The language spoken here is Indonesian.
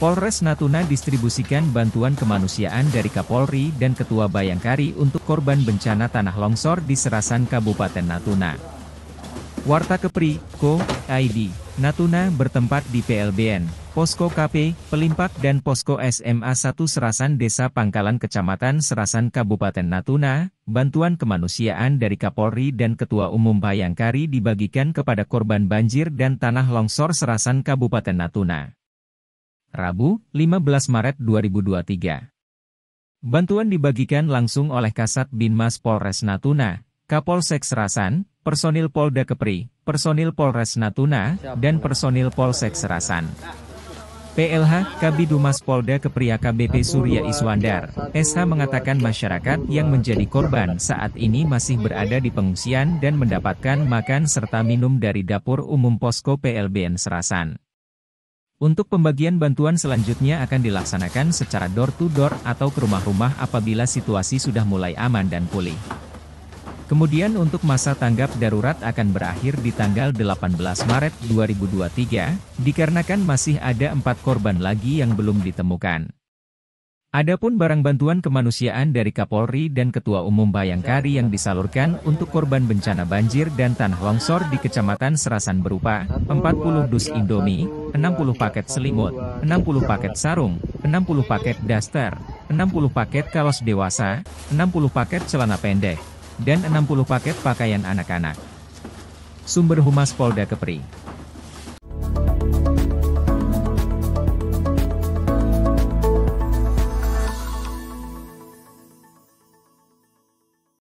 Polres Natuna distribusikan bantuan kemanusiaan dari Kapolri dan Ketua Bayangkari untuk korban bencana tanah longsor di Serasan Kabupaten Natuna. Warta Kepri, Ko, ID, Natuna bertempat di PLBN, Posko KP, Pelimpak dan Posko SMA 1 Serasan Desa Pangkalan Kecamatan Serasan Kabupaten Natuna, bantuan kemanusiaan dari Kapolri dan Ketua Umum Bayangkari dibagikan kepada korban banjir dan tanah longsor Serasan Kabupaten Natuna. Rabu, 15 Maret 2023. Bantuan dibagikan langsung oleh Kasat Binmas Polres Natuna, Kapolsek Serasan, personil Polda Kepri, personil Polres Natuna, dan personil Polsek Serasan. PLH Kabidumas Polda Kepri AKBP Surya Iswandar, SH mengatakan masyarakat yang menjadi korban saat ini masih berada di pengungsian dan mendapatkan makan serta minum dari dapur umum posko PLBN Serasan. Untuk pembagian bantuan selanjutnya akan dilaksanakan secara door-to-door -door atau ke rumah-rumah apabila situasi sudah mulai aman dan pulih. Kemudian untuk masa tanggap darurat akan berakhir di tanggal 18 Maret 2023, dikarenakan masih ada empat korban lagi yang belum ditemukan. Adapun barang bantuan kemanusiaan dari Kapolri dan Ketua Umum Bayangkari yang disalurkan untuk korban bencana banjir dan tanah longsor di Kecamatan Serasan berupa 40 dus Indomie, 60 paket selimut, 60 paket sarung, 60 paket daster, 60 paket kaos dewasa, 60 paket celana pendek, dan 60 paket pakaian anak-anak. Sumber Humas Polda Kepri